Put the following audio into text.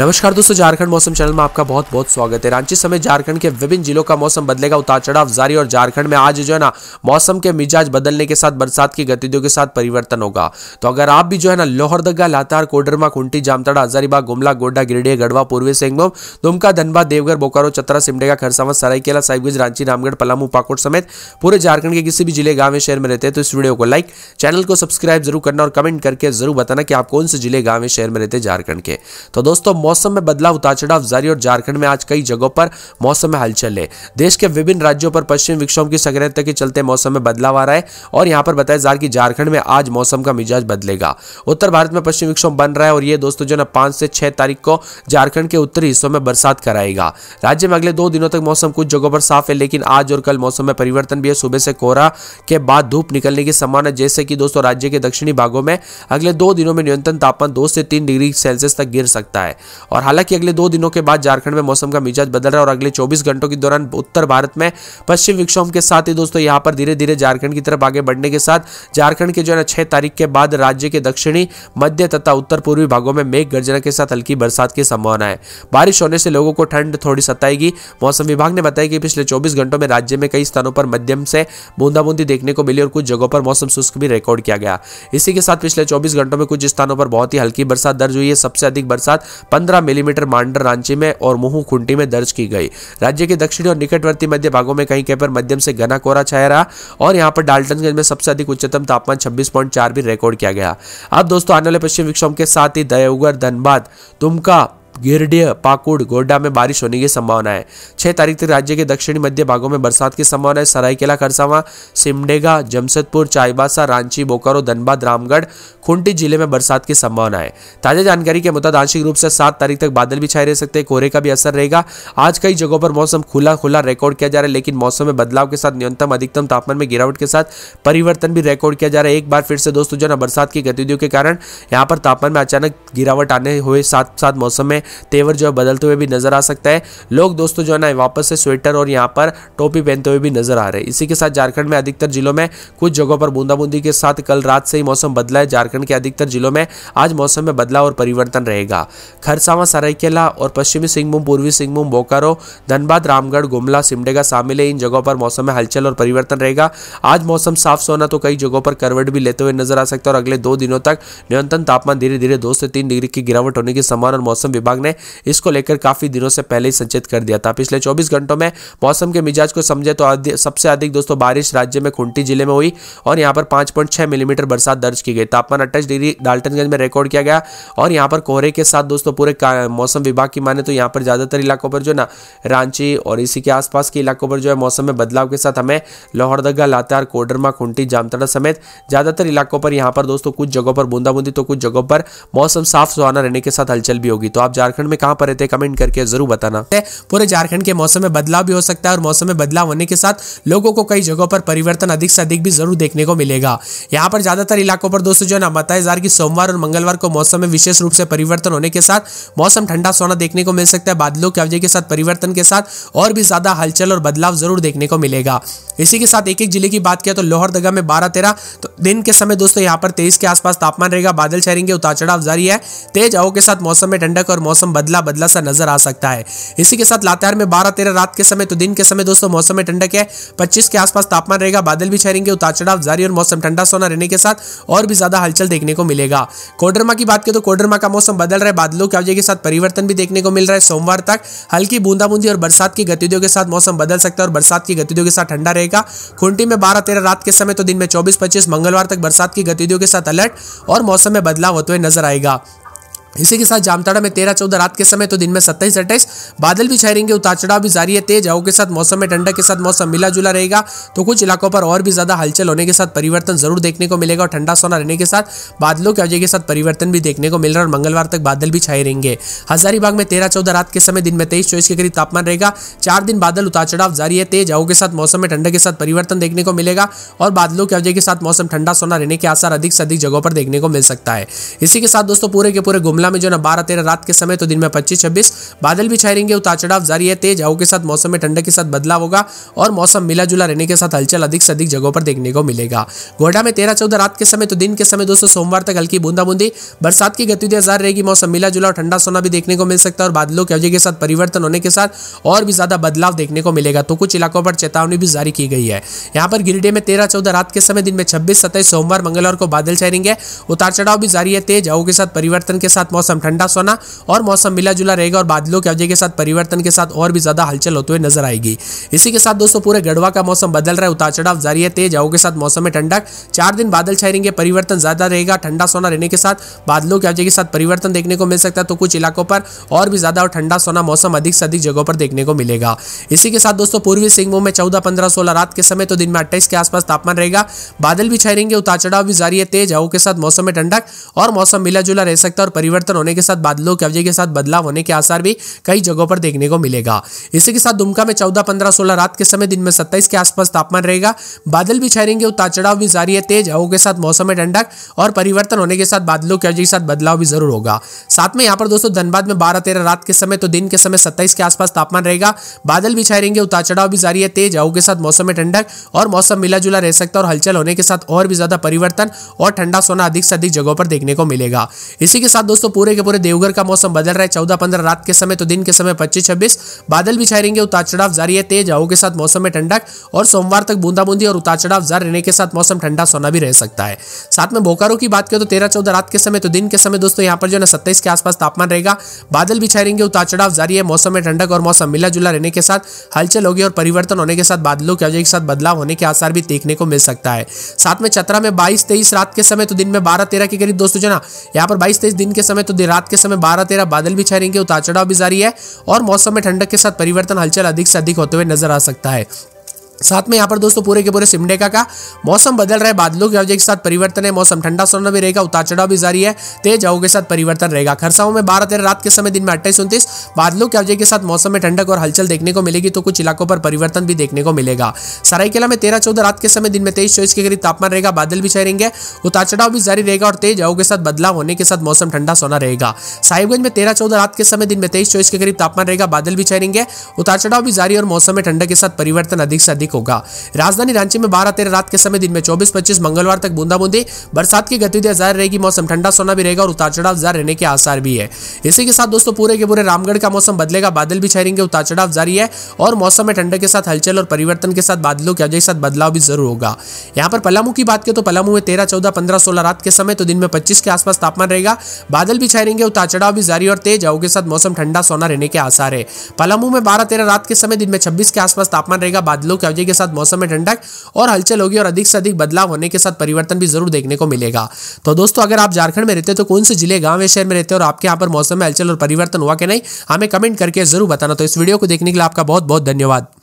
नमस्कार दोस्तों झारखंड मौसम चैनल में आपका बहुत बहुत स्वागत है रांची समेत झारखंड के विभिन्न जिलों का मौसम बदलेगा उतार चढ़ाव जारी और झारखंड में आज जो है ना मौसम के मिजाज बदलने के साथ बरसात की गतिविधियों के साथ परिवर्तन होगा तो अगर आप भी जो है ना लोहरदगा लातार कोडरमा कुंटी जामताड़ा हजारीबाग गुमला गोड्डा गिरिडीह गढ़वा पूर्वी सिंहभूम दुमका धनबाद देवघर बोकारो चतरा सिमडेगा खरसावा सरायकेला साहिबगंज रांची रामगढ़ पलामू पाकुड़ समेत पूरे झारखंड के किसी भी जिले गांव में शहर में रहते हैं तो इस वीडियो को लाइक चैनल को सब्सक्राइब जरूर करना और कमेंट करके जरूर बताना कि आप कौन से जिले गांव में शहर में रहते हैं झारखंड के तो दोस्तों मौसम में बदलाव उतार चढ़ाव जारी और झारखंड में आज कई जगहों पर मौसम में हलचल है देश के विभिन्न राज्यों पर पश्चिम विक्षोभ की सक्रियता के चलते मौसम में बदलाव आ रहा है और यहाँ पर बताया जा रहा कि झारखंड में आज मौसम का मिजाज बदलेगा उत्तर भारत में पश्चिम विक्षोभ बन रहा है और ये दोस्तों जो है पांच से छह तारीख को झारखंड के उत्तरी हिस्सों में बरसात कराएगा राज्य में अगले दो दिनों तक मौसम कुछ जगहों पर साफ है लेकिन आज और कल मौसम में परिवर्तन भी है सुबह से कोहरा के बाद धूप निकलने की संभावना जैसे कि दोस्तों राज्य के दक्षिणी भागों में अगले दो दिनों में न्यूनतम तापमान दो से तीन डिग्री सेल्सियस तक गिर सकता है और हालांकि अगले दो दिनों के बाद झारखंड में मौसम का मिजाज बदल रहा है और अगले चौबीस घंटों के दौरान उत्तर भारत में पश्चिम विक्षोभ के साथ ही दोस्तों यहाँ पर धीरे धीरे झारखंड की तरफ आगे बढ़ने के साथ झारखंड के जो है छह तारीख के बाद राज्य के दक्षिणी मध्य तथा उत्तर पूर्वी भागों में मेघ गर्जना के साथ हल्की बरसात की संभावना है बारिश होने से लोगों को ठंड थोड़ी सताएगी मौसम विभाग ने बताया कि पिछले चौबीस घंटों में राज्य में कई स्थानों पर मध्यम से बूंदाबूंदी देखने को मिली और कुछ जगहों पर मौसम शुष्क भी रिकॉर्ड किया गया इसी के साथ पिछले चौबीस घंटों में कुछ स्थानों पर बहुत ही हल्की बरसात दर्ज हुई है सबसे अधिक बरसात पंद्रह मिलीमीटर मांडर रांची में और मुहू खुंटी में दर्ज की गई राज्य के दक्षिणी और निकटवर्ती मध्य भागों में कहीं कहीं पर मध्यम से घना कोहरा छाया रहा और यहाँ पर डाल्टनगंज में सबसे अधिक उच्चतम तापमान छब्बीस भी रिकॉर्ड किया गया अब दोस्तों आने वाले पश्चिम विक्षोभ के साथ ही दयागर धनबाद दुमका गिरडीह पाकुड़ गोड्डा में बारिश होने की संभावना है छह तारीख तक राज्य के दक्षिणी मध्य भागों में बरसात की संभावना है सरायकेला खरसावा सिमडेगा जमशेदपुर चाईबासा रांची बोकारो धनबाद रामगढ़ खुंटी जिले में बरसात की संभावना है ताजा जानकारी के मुताबिक आंशिक रूप से सात तारीख तक बादल भी छाए रह सकते हैं कोहरे का भी असर रहेगा आज कई जगहों पर मौसम खुला खुला रिकॉर्ड किया जा रहा है लेकिन मौसम में बदलाव के साथ न्यूनतम अधिकतम तापमान में गिरावट के साथ परिवर्तन भी रिकॉर्ड किया जा रहा है एक बार फिर से दोस्तों जो ना बरसात की गतिविधियों के कारण यहाँ पर तापमान में अचानक गिरावट आने हुए साथ साथ मौसम में तेवर जो है बदलते हुए भी नजर आ सकता है लोग दोस्तों जो है ना वापस से स्वेटर और यहाँ पर टोपी पहनते हुए भी नजर आ रहे हैं इसी के साथ झारखंड में अधिकतर जिलों में कुछ जगहों पर बूंदाबूंदी के साथ कल रात से ही मौसम बदला है झारखंड के अधिकतर जिलों में आज मौसम में बदलाव और परिवर्तन रहेगा खरसावा सरायकेला और पश्चिमी सिंहभूम पूर्वी सिंहभूम बोकारो धनबाद रामगढ़ गुमला सिमडेगा शामिल है इन जगहों पर मौसम में हलचल और परिवर्तन रहेगा आज मौसम साफ सोना तो कई जगहों पर करवट भी लेते हुए नजर आ सकता है और अगले दो दिनों तक न्यूनतम तापमान धीरे धीरे दो से तीन डिग्री की गिरावट होने की संभावना मौसम विभाग विभाग ने इसको लेकर काफ़ी दिनों से पहले ही संचेत कर दिया था पिछले चौबीस घंटों में मौसम के मिजाज को समझे तो सबसे अधिक दोस्तों बारिश राज्य में खुंटी जिले में हुई और यहाँ पर पाँच मिलीमीटर बरसात दर्ज की गई तापमान अट्ठाईस डिग्री डाल्टनगंज में रिकॉर्ड किया गया और यहाँ पर कोहरे के साथ दोस्तों पूरे मौसम विभाग की माने तो यहाँ पर ज़्यादातर इलाकों पर जो ना रांची और इसी के आसपास के इलाकों पर जो है मौसम में बदलाव के साथ हमें लोहरदगा लातार कोडरमा खुंटी जामतड़ा समेत ज़्यादातर इलाकों पर यहाँ पर दोस्तों कुछ जगहों पर बूंदाबूंदी तो कुछ जगहों पर मौसम साफ सुहाना रहने के साथ हलचल भी होगी तो आप जा झारखंड में कहाँ पर रहते हैं कमेंट करके जरूर बताना पूरे झारखंड के मौसम में बदलाव भी हो सकता है और मौसम में बदलाव होने के साथ लोगों को कई जगहों पर परिवर्तन अधिक से अधिक भी जरूर देखने को मिलेगा यहाँ पर ज्यादातर इलाकों पर दोस्तों जो है ना बताया जा रहा सोमवार और मंगलवार को मौसम में विशेष रूप से परिवर्तन होने के साथ मौसम ठंडा सोना देखने को मिल सकता है बादलों के अवजय के साथ परिवर्तन के साथ और भी ज्यादा हलचल और बदलाव जरूर देखने को मिलेगा इसी के साथ एक एक जिले की बात किया तो लोहरदगा में बारह तेरह तो दिन के समय दोस्तों यहाँ पर तेईस के आसपास तापमान रहेगा बादल छहरेंगे उतार चढ़ाव जारी है तेज हवा के साथ मौसम में ठंडक और मौसम बदला बदला सा नजर आ सकता है इसी के साथ लातेहार में बारह तेरह रात के समय तो दिन के समय दोस्तों मौसम में ठंडक है पच्चीस के आसपास तापमान रहेगा बादल भी छहरेंगे उतार चढ़ाव जारी और मौसम ठंडा सोना रहने के साथ और भी ज्यादा हलचल देखने को मिलेगा कोडरमा की बात करें तो कोडरमा का मौसम बदल रहा है बादलों की अवजय के साथ परिवर्तन भी देखने को मिल रहा है सोमवार तक हल्की बूंदाबूंदी और बरसात की गतिविधियों के साथ मौसम बदल सकता है और बरसात की गतिविधियों के साथ ठंडा रहेगा खुंटी में बारह तेरह रात के समय तो दिन में चौबीस पच्चीस मंगलवार तक बरसात की गतिविधियों के साथ अलर्ट और मौसम में बदलाव होते हुए नजर आएगा इसी के साथ जामताड़ा में तेरह चौदह रात के समय तो दिन में सत्ताईस अट्ठाईस बादल भी छाए रहेंगे उतार चढ़ाव भी जारी है तेज हवा के साथ मौसम में ठंडा के साथ मौसम मिला जुला रहेगा तो कुछ इलाकों पर और भी ज्यादा हलचल होने के साथ परिवर्तन जरूर देखने को मिलेगा और ठंडा सोना रहने के साथ बादलों के अवजय के साथ परिवर्तन भी देखने को मिल रहा है और मंगलवार तक बादल भी छाए रहेंगे हजारीबाग में तेरह चौदह रात के समय दिन में तेईस चौबीस के करीब तापमान रहेगा चार दिन बादल उतार चढ़ाव जारी है तेज हवा के साथ मौसम में ठंडा के साथ परिवर्तन देखने को मिलेगा और बादलों के अवजय के साथ मौसम ठंडा सोना रहने के आसार अधिक से अधिक जगहों पर देखने को मिल सकता है इसी के साथ दोस्तों पूरे के पूरे शिमला में जो ना बारह तेरह रात के समय तो दिन में पच्चीस छब्बीस बादल भी छाए रहेंगे उतार चढ़ाव जारी है तेज हवा के साथ मौसम में ठंडक के साथ बदलाव होगा और मौसम मिला जुला रहने के साथ हलचल अधिक से अधिक जगहों पर देखने को मिलेगा गोडा में तेरह चौदह रात के समय तो दिन के समय दोस्तों सोमवार तक हल्की बूंदा बूंदी बरसात की गतिविधियां जारी रहेगी मौसम मिला जुला और ठंडा सोना भी देखने को मिल सकता है और बादलों के अवजय के साथ परिवर्तन होने के साथ और भी ज्यादा बदलाव देखने को मिलेगा तो कुछ इलाकों पर चेतावनी भी जारी की गई है यहाँ पर गिरिडे में तेरह चौदह रात के समय दिन में छब्बीस सत्ताईस सोमवार मंगलवार को बादल छाएंगे उतार चढ़ाव भी जारी है तेज हवा के साथ परिवर्तन के साथ साथ मौसम ठंडा सोना और मौसम मिला जुला रहेगा और बादलों की अवजय के साथ परिवर्तन के साथ और भी ज्यादा हलचल होते हुए नजर आएगी इसी के साथ दोस्तों पूरे गढ़वा का मौसम बदल रहा है उतार चढ़ाव जारी है तेज हवा के साथ मौसम में ठंडक चार दिन बादल छाए रहेंगे परिवर्तन ज्यादा रहेगा ठंडा सोना रहने के साथ बादलों की अवजय के साथ परिवर्तन देखने को मिल सकता है तो कुछ इलाकों पर और भी ज्यादा और ठंडा सोना मौसम अधिक से अधिक जगहों पर देखने को मिलेगा इसी के साथ दोस्तों पूर्वी सिंहभूम में चौदह पंद्रह सोलह रात के समय तो दिन में अट्ठाईस के आसपास तापमान रहेगा बादल भी छाएंगे उतार चढ़ाव भी जारी है तेज हवा के साथ मौसम में ठंडक और मौसम मिला जुला रह सकता है और परिवर्तन परिवर्तन होने के साथ बादलों की अवधि के साथ बदलाव होने के आसार भी कई जगहों पर देखने को मिलेगा इसी के साथ दुमका में चौदह पंद्रह सोलह रात के समय दिन में सत्ताईस के आसपास तापमान रहेगा बादल भी छहरेंगे उतार चढ़ाव भी जारी है तेज हवा के साथ मौसम में ठंडक और परिवर्तन होने के साथ बादलों की अवधि के साथ बदलाव भी जरूर होगा साथ में यहाँ पर दोस्तों धनबाद में बारह तेरह रात के समय तो दिन के समय सत्ताईस के आसपास तापमान रहेगा बादल भी छहरेंगे उतार चढ़ाव भी जारी है तेज हवा के साथ मौसम में ठंडक और मौसम मिला जुला रह सकता है और हलचल होने के साथ और भी ज्यादा परिवर्तन और ठंडा सोना अधिक से अधिक जगहों पर देखने को मिलेगा इसी के साथ दोस्तों दोस्तों पूरे के पूरे देवघर का मौसम बदल रहा है चौदह पंद्रह रात के समय तो दिन के समय पच्चीस छब्बीस बादल भी छाए रहेंगे उतार चढ़ाव जारी है तेज हवा के साथ मौसम में ठंडक और सोमवार तक बूंदाबूंदी और उतार चढ़ाव जारी रहने के साथ मौसम ठंडा सोना भी रह सकता है साथ में बोकारो की बात करें तो तेरह चौदह रात के समय तो दिन के समय दोस्तों यहाँ पर जो है सत्ताईस के आसपास तापमान रहेगा बादल भी छाए रहेंगे उतार चढ़ाव जारी है मौसम में ठंडक और मौसम मिला जुला रहने के साथ हलचल होगी और परिवर्तन होने के साथ बादलों की वजह के साथ बदलाव होने के आसार भी देखने को मिल सकता है साथ में चतरा में बाईस तेईस रात के समय तो दिन में बारह तेरह के करीब दोस्तों जो ना यहाँ पर बाईस तेईस दिन के समय समय तो देर रात के समय बारह तेरह बादल भी छाएंगे उतार चढ़ाव भी जारी है और मौसम में ठंडक के साथ परिवर्तन हलचल अधिक से अधिक होते हुए नजर आ सकता है साथ में यहाँ पर दोस्तों पूरे के पूरे सिमडेका का मौसम बदल रहा है बादलों की वजह के साथ परिवर्तन है मौसम ठंडा सोना भी रहेगा उतार चढ़ाव भी जारी है तेज हवा के साथ परिवर्तन रहेगा खरसाओं में बारह तेरह रात के समय दिन में अट्ठाईस उनतीस बादलों की वजह के साथ मौसम में ठंडक और हलचल देखने को मिलेगी तो कुछ इलाकों पर परिवर्तन भी देखने को मिलेगा सरायकेला में तेरह चौदह रात के समय दिन में तेईस चौबीस के करीब तापमान रहेगा बादल भी छाएंगे उतार चढ़ाव भी जारी रहेगा और तेज हवा के साथ बदलाव होने के साथ मौसम ठंडा सोना रहेगा साहिबगंज में तेरह चौदह रात के समय दिन में तेईस चौबीस के करीब तापमान रहेगा बादल भी छाएंगे उतार चढ़ाव भी जारी और मौसम में ठंडक के साथ परिवर्तन अधिक से अधिक अधिक होगा राजधानी रांची में बारह तेरह रात के समय दिन में चौबीस पच्चीस मंगलवार तक बूंदा बूंदी बरसात की गतिविधियां जारी रहेगी मौसम ठंडा सोना भी रहेगा और उतार चढ़ाव जारी रहने के आसार भी है इसी के साथ दोस्तों पूरे के पूरे रामगढ़ का मौसम बदलेगा बादल भी छहरेंगे उतार चढ़ाव जारी है और मौसम में ठंडक के साथ हलचल और परिवर्तन के साथ बादलों के अजय साथ बदलाव भी जरूर होगा यहाँ पर पलामू की बात करें तो पलामू में तेरह चौदह पंद्रह सोलह रात के समय तो दिन में पच्चीस के आसपास तापमान रहेगा बादल भी छहरेंगे उतार चढ़ाव भी जारी और तेज हवा के साथ मौसम ठंडा सोना रहने के आसार है पलामू में बारह तेरह रात के समय दिन में छब्बीस के आसपास तापमान रहेगा बादलों के राज्य के साथ मौसम में ठंडक और हलचल होगी और अधिक से अधिक बदलाव होने के साथ परिवर्तन भी जरूर देखने को मिलेगा तो दोस्तों अगर आप झारखंड में रहते हो तो कौन से जिले गांव या शहर में रहते हो और आपके यहाँ पर मौसम में हलचल और परिवर्तन हुआ कि नहीं हमें कमेंट करके जरूर बताना तो इस वीडियो को देखने के लिए आपका बहुत बहुत धन्यवाद